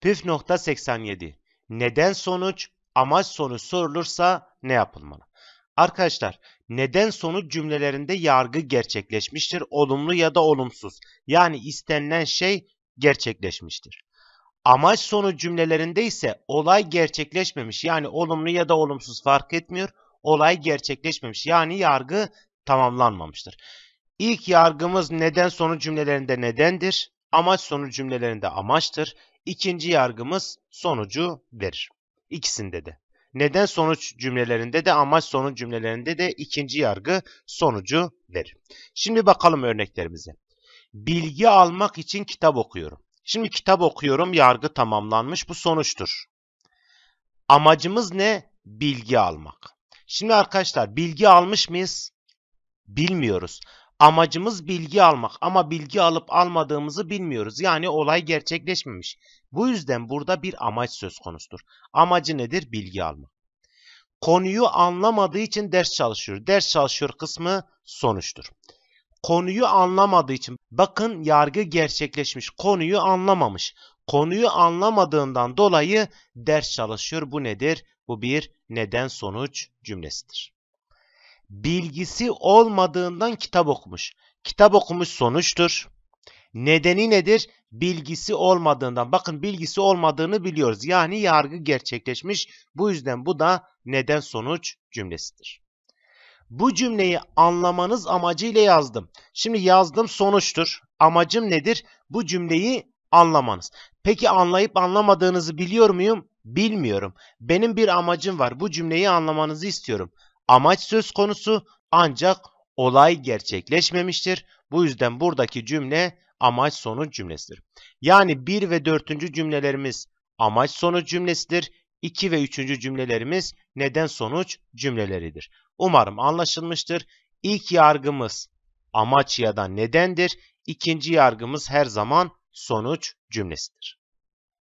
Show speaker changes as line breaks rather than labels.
Püf nokta 87. Neden sonuç, amaç sonu sorulursa ne yapılmalı? Arkadaşlar neden sonuç cümlelerinde yargı gerçekleşmiştir. Olumlu ya da olumsuz. Yani istenilen şey gerçekleşmiştir. Amaç sonuç cümlelerinde ise olay gerçekleşmemiş. Yani olumlu ya da olumsuz fark etmiyor. Olay gerçekleşmemiş. Yani yargı tamamlanmamıştır. İlk yargımız neden sonuç cümlelerinde nedendir. Amaç sonuç cümlelerinde amaçtır. İkinci yargımız sonucu verir. İkisinde de. Neden sonuç cümlelerinde de amaç sonuç cümlelerinde de ikinci yargı sonucu verir. Şimdi bakalım örneklerimize. Bilgi almak için kitap okuyorum. Şimdi kitap okuyorum, yargı tamamlanmış. Bu sonuçtur. Amacımız ne? Bilgi almak. Şimdi arkadaşlar bilgi almış mıyız? Bilmiyoruz. Amacımız bilgi almak ama bilgi alıp almadığımızı bilmiyoruz. Yani olay gerçekleşmemiş. Bu yüzden burada bir amaç söz konusudur. Amacı nedir? Bilgi almak. Konuyu anlamadığı için ders çalışıyor. Ders çalışıyor kısmı sonuçtur. Konuyu anlamadığı için bakın yargı gerçekleşmiş. Konuyu anlamamış. Konuyu anlamadığından dolayı ders çalışıyor. Bu nedir? Bu bir neden sonuç cümlesidir bilgisi olmadığından kitap okumuş. Kitap okumuş sonuçtur. Nedeni nedir? Bilgisi olmadığından. Bakın bilgisi olmadığını biliyoruz. Yani yargı gerçekleşmiş. Bu yüzden bu da neden sonuç cümlesidir. Bu cümleyi anlamanız amacıyla yazdım. Şimdi yazdım sonuçtur. Amacım nedir? Bu cümleyi anlamanız. Peki anlayıp anlamadığınızı biliyor muyum? Bilmiyorum. Benim bir amacım var. Bu cümleyi anlamanızı istiyorum amaç söz konusu ancak olay gerçekleşmemiştir. Bu yüzden buradaki cümle amaç sonuç cümlesidir. Yani 1 ve 4. cümlelerimiz amaç sonuç cümlesidir. 2 ve 3. cümlelerimiz neden sonuç cümleleridir. Umarım anlaşılmıştır. İlk yargımız amaç ya da nedendir. İkinci yargımız her zaman sonuç cümlesidir.